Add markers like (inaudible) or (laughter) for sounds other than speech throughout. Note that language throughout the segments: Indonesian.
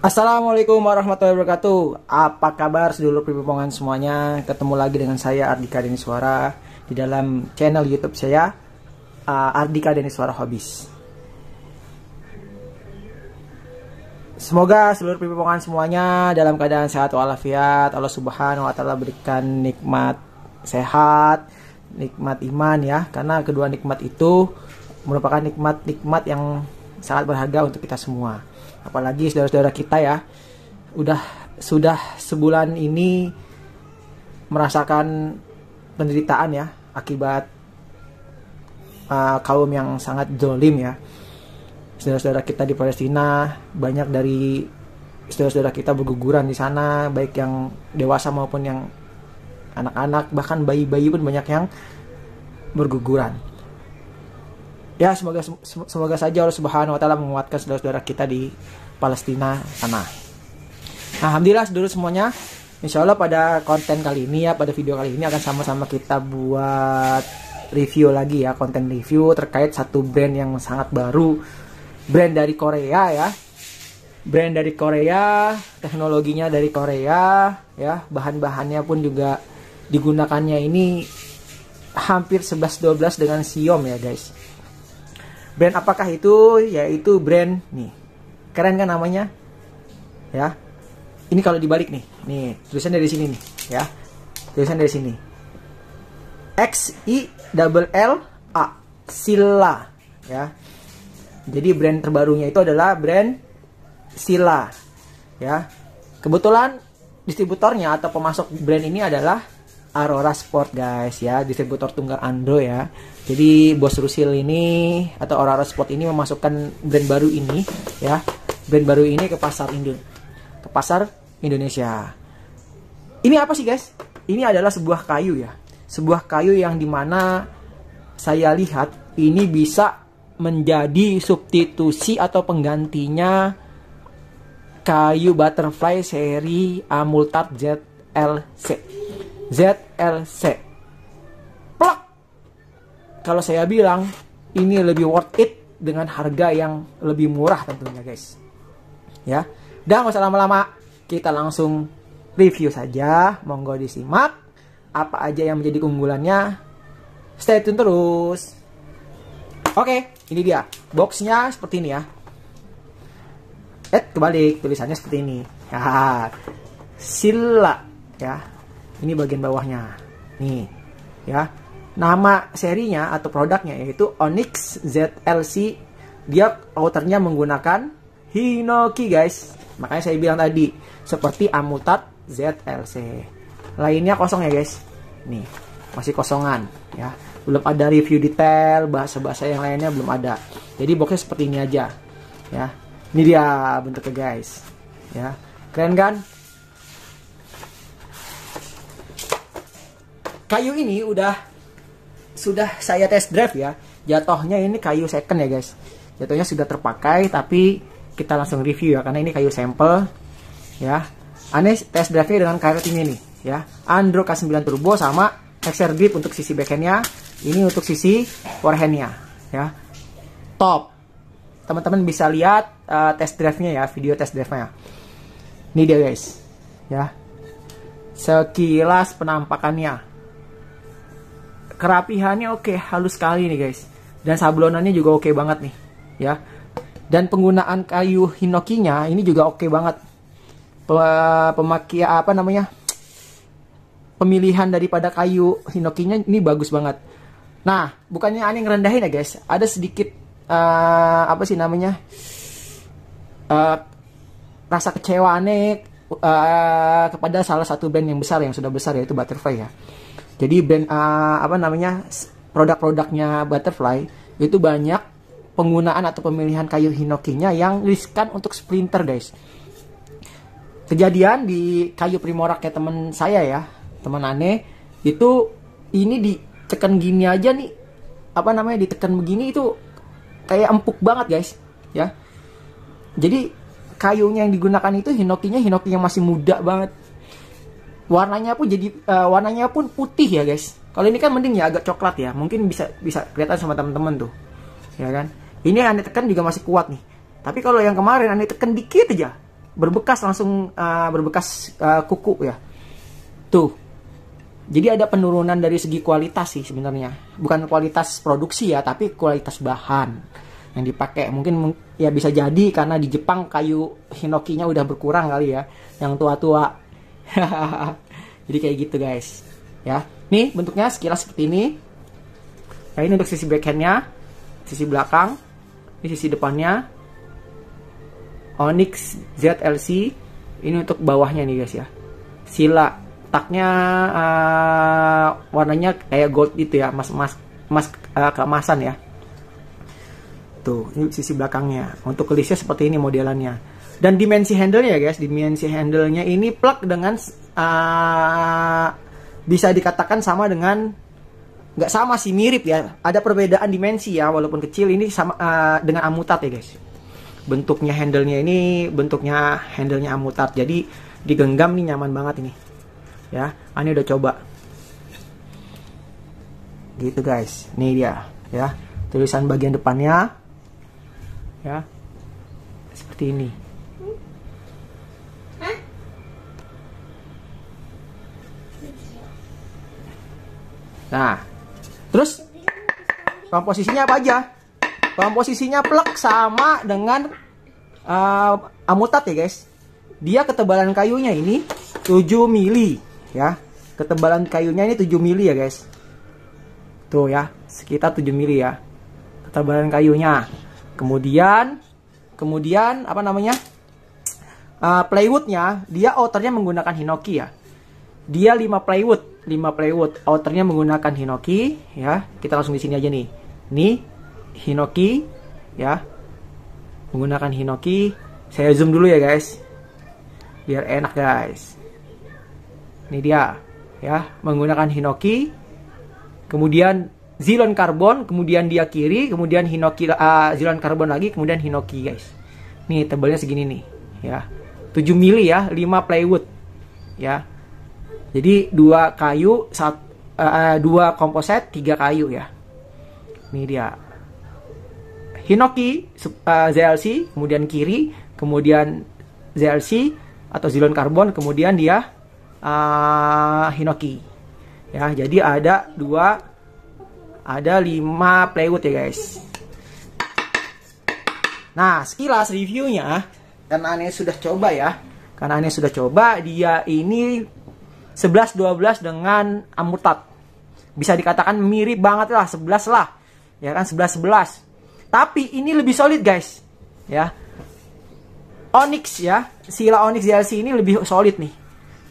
Assalamualaikum warahmatullahi wabarakatuh Apa kabar sedulur pemotongan semuanya Ketemu lagi dengan saya Ardika Deni Suara Di dalam channel youtube saya uh, Ardika Deni Suara Hobis Semoga seluruh pemotongan semuanya Dalam keadaan sehat walafiat Allah subhanahu wa ta'ala berikan nikmat sehat Nikmat iman ya Karena kedua nikmat itu Merupakan nikmat-nikmat yang sangat berharga untuk kita semua apalagi saudara-saudara kita ya udah sudah sebulan ini merasakan penderitaan ya akibat uh, kaum yang sangat zolim ya saudara-saudara kita di Palestina banyak dari saudara-saudara kita berguguran di sana baik yang dewasa maupun yang anak-anak bahkan bayi-bayi pun banyak yang berguguran ya semoga semoga saja Allah Subhanahu wa taala menguatkan saudara-saudara kita di Palestina sana. Nah, alhamdulillah dulu semuanya. Insya Allah pada konten kali ini ya, pada video kali ini akan sama-sama kita buat review lagi ya, konten review terkait satu brand yang sangat baru, brand dari Korea ya, brand dari Korea, teknologinya dari Korea ya, bahan-bahannya pun juga digunakannya ini hampir 11-12 dengan Siom ya guys Brand apakah itu? Yaitu brand nih. Keren kan namanya? Ya. Ini kalau dibalik nih. Nih, tulisan dari sini nih, ya. Tulisan dari sini. X I double L A Sila, ya. Jadi brand terbarunya itu adalah brand Sila. Ya. Kebetulan distributornya atau pemasok brand ini adalah Aurora Sport guys ya, distributor tunggal Andro ya. Jadi bos Rusil ini atau Aurora Sport ini memasukkan brand baru ini ya, brand baru ini ke pasar Indo ke pasar Indonesia. Ini apa sih guys? Ini adalah sebuah kayu ya, sebuah kayu yang dimana saya lihat ini bisa menjadi substitusi atau penggantinya kayu butterfly seri Amultar ZLC ZLC. Plak! Kalau saya bilang, ini lebih worth it dengan harga yang lebih murah tentunya guys. Ya, dan nggak usah lama-lama, kita langsung review saja. Monggo disimak apa aja yang menjadi keunggulannya. Stay tune terus. Oke, ini dia. Boxnya seperti ini ya. Eh, kebalik. Tulisannya seperti ini. Ya, (laughs) sila. Ya, ini bagian bawahnya. Nih, ya. Nama serinya atau produknya yaitu Onyx ZLC. Dia outernya menggunakan Hinoki, guys. Makanya saya bilang tadi, seperti Amutat ZLC. Lainnya kosong ya, guys. Nih, masih kosongan, ya. Belum ada review detail, bahasa-bahasa yang lainnya belum ada. Jadi boxnya seperti ini aja, ya. Ini dia bentuknya, guys. Ya. Keren kan? kayu ini udah sudah saya test drive ya. Jatuhnya ini kayu second ya guys. Jatuhnya sudah terpakai tapi kita langsung review ya karena ini kayu sampel ya. Aneh test drive dengan karet ini nih ya. Andro K9 Turbo sama XR Grip untuk sisi backhandnya, ini untuk sisi forehandnya ya. Top. Teman-teman bisa lihat uh, test drive-nya ya, video test drive-nya. Ini dia guys. Ya. Sekilas penampakannya kerapihannya oke okay, halus sekali nih guys dan sablonannya juga oke okay banget nih ya dan penggunaan kayu hinokinya ini juga oke okay banget pemakai apa namanya pemilihan daripada kayu hinokinya ini bagus banget nah bukannya aneh ngerendahin ya guys ada sedikit uh, apa sih namanya uh, rasa kecewa aneh uh, kepada salah satu brand yang besar yang sudah besar yaitu Butterfly ya jadi brand uh, apa namanya produk-produknya Butterfly itu banyak penggunaan atau pemilihan kayu hinokinya yang riskan untuk splinter guys. Kejadian di kayu primorak kayak teman saya ya, teman aneh itu ini ditekan gini aja nih apa namanya ditekan begini itu kayak empuk banget guys ya. Jadi kayunya yang digunakan itu hinokinya hinoki yang masih muda banget warnanya pun jadi uh, warnanya pun putih ya guys kalau ini kan mending ya agak coklat ya mungkin bisa bisa kelihatan sama teman-teman tuh ya kan ini yang anda tekan juga masih kuat nih tapi kalau yang kemarin anda tekan dikit aja berbekas langsung uh, berbekas uh, kuku ya tuh jadi ada penurunan dari segi kualitas sih sebenarnya bukan kualitas produksi ya tapi kualitas bahan yang dipakai mungkin ya bisa jadi karena di Jepang kayu hinokinya udah berkurang kali ya yang tua-tua (laughs) Jadi kayak gitu guys. Ya. Nih bentuknya sekilas seperti ini. Nah ini untuk sisi backhandnya. Sisi belakang. Ini sisi depannya. Onyx ZLC. Ini untuk bawahnya nih guys ya. Sila. Taknya uh, warnanya kayak gold itu ya. Mas-mas mas uh, keemasan ya. Tuh, ini sisi belakangnya. Untuk kelisnya seperti ini modelannya. Dan dimensi handle ya guys, dimensi handle-nya ini plug dengan uh, bisa dikatakan sama dengan nggak sama sih mirip ya. Ada perbedaan dimensi ya walaupun kecil ini sama uh, dengan amutat ya guys. Bentuknya handle-nya ini bentuknya handle-nya amutat. Jadi digenggam nih nyaman banget ini. Ya, ah, ini udah coba. Gitu guys. ini dia ya. Tulisan bagian depannya ya seperti ini Nah, terus komposisinya apa aja? Komposisinya plek sama dengan uh, amutat ya guys. Dia ketebalan kayunya ini 7 mili ya. Ketebalan kayunya ini 7 mili ya guys. Tuh ya, sekitar 7 mili ya. Ketebalan kayunya. Kemudian kemudian apa namanya? uh, eh, plywoodnya dia outernya menggunakan hinoki ya dia 5 plywood 5 plywood outernya menggunakan hinoki ya kita langsung di sini aja nih nih hinoki ya menggunakan hinoki saya zoom dulu ya guys biar enak guys ini dia ya menggunakan hinoki kemudian Zilon karbon, kemudian dia kiri, kemudian hinoki uh, zilon karbon lagi, kemudian hinoki guys. Nih tebalnya segini nih, ya. 7 mili ya 5 plywood ya jadi dua kayu sat, uh, dua komposit tiga kayu ya ini dia Hinoki uh, ZLC kemudian kiri kemudian ZLC atau zilon karbon kemudian dia uh, Hinoki ya jadi ada dua ada 5 plywood ya guys nah sekilas reviewnya karena aneh sudah coba ya karena aneh sudah coba dia ini 11-12 dengan amutat bisa dikatakan mirip banget lah 11 lah ya kan 11-11 tapi ini lebih solid guys ya Onyx ya sila Onyx DLC ini lebih solid nih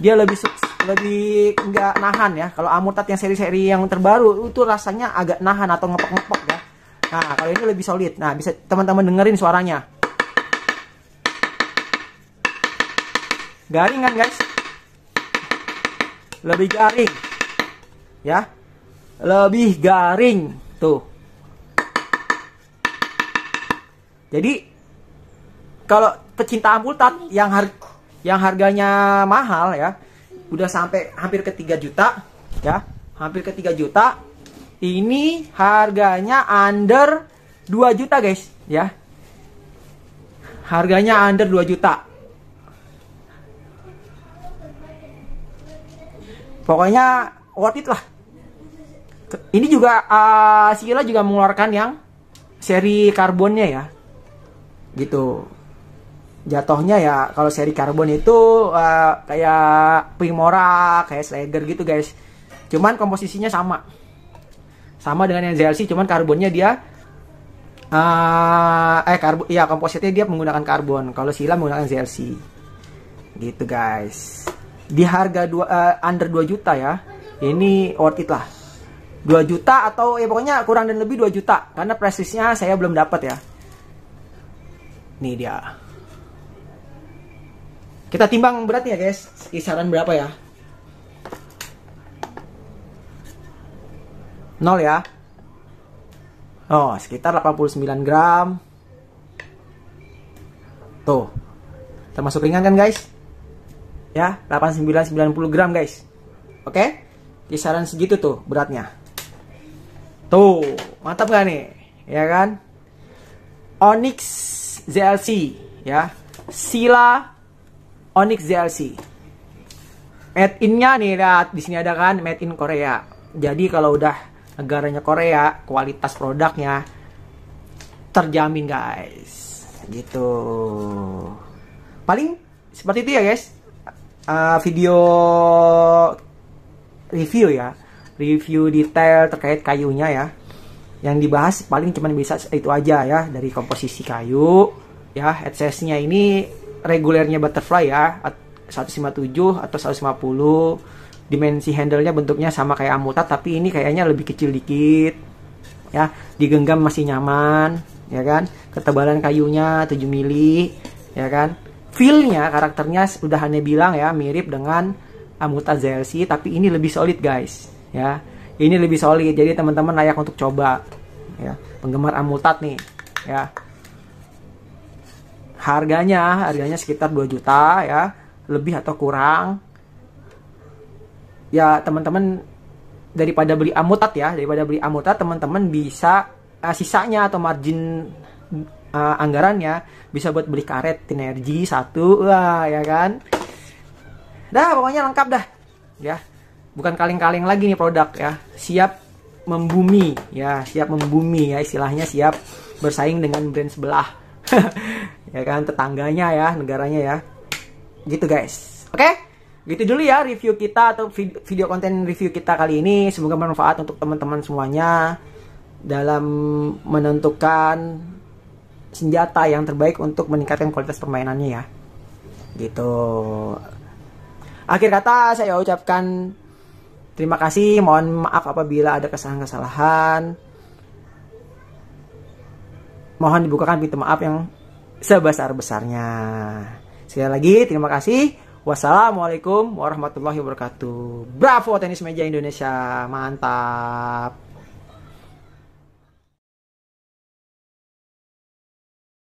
dia lebih lebih enggak nahan ya kalau amutat yang seri-seri yang terbaru itu rasanya agak nahan atau ngepok-ngepok ya nah kalau ini lebih solid nah bisa teman-teman dengerin suaranya Garingan guys. Lebih garing. Ya. Lebih garing. Tuh. Jadi kalau pecinta amputat yang har yang harganya mahal ya, udah sampai hampir ke 3 juta ya, hampir ke 3 juta. Ini harganya under 2 juta guys ya. Harganya under 2 juta. pokoknya worth it lah ini juga uh, eh, Sila juga mengeluarkan yang seri karbonnya ya gitu jatohnya ya kalau seri karbon itu uh, kayak Primora kayak Slager gitu guys cuman komposisinya sama sama dengan yang ZLC cuman karbonnya dia uh, eh, eh karbon ya kompositnya dia menggunakan karbon kalau Sila menggunakan ZLC gitu guys di harga dua, uh, under 2 juta ya ini worth it lah 2 juta atau ya pokoknya kurang dan lebih 2 juta karena presisnya saya belum dapat ya ini dia kita timbang beratnya ya, guys kisaran berapa ya nol ya oh sekitar 89 gram tuh termasuk ringan kan guys ya 89 90 gram guys oke kisaran segitu tuh beratnya tuh mantap gak nih ya kan Onyx ZLC ya Sila Onyx ZLC made innya nih lihat di sini ada kan made in Korea jadi kalau udah negaranya Korea kualitas produknya terjamin guys gitu paling seperti itu ya guys uh, video review ya review detail terkait kayunya ya yang dibahas paling cuman bisa itu aja ya dari komposisi kayu ya headsetnya ini regulernya butterfly ya 157 atau 150 dimensi handlenya bentuknya sama kayak Amuta tapi ini kayaknya lebih kecil dikit ya digenggam masih nyaman ya kan ketebalan kayunya 7 mili ya kan feelnya karakternya sudah hanya bilang ya mirip dengan Amuta ZLC tapi ini lebih solid guys ya ini lebih solid jadi teman-teman layak untuk coba ya penggemar Amutat nih ya harganya harganya sekitar 2 juta ya lebih atau kurang ya teman-teman daripada beli Amutat ya daripada beli Amutat teman-teman bisa uh, sisanya atau margin uh, anggarannya bisa buat beli karet energi satu wah ya kan dah pokoknya lengkap dah ya bukan kaleng-kaleng lagi nih produk ya siap membumi ya siap membumi ya istilahnya siap bersaing dengan brand sebelah (laughs) ya kan tetangganya ya negaranya ya gitu guys oke okay? gitu dulu ya review kita atau video konten review kita kali ini semoga bermanfaat untuk teman-teman semuanya dalam menentukan senjata yang terbaik untuk meningkatkan kualitas permainannya ya gitu akhir kata saya ucapkan terima kasih mohon maaf apabila ada kesalahan-kesalahan mohon dibukakan pintu maaf yang sebesar-besarnya sekali lagi terima kasih wassalamualaikum warahmatullahi wabarakatuh bravo tenis meja Indonesia mantap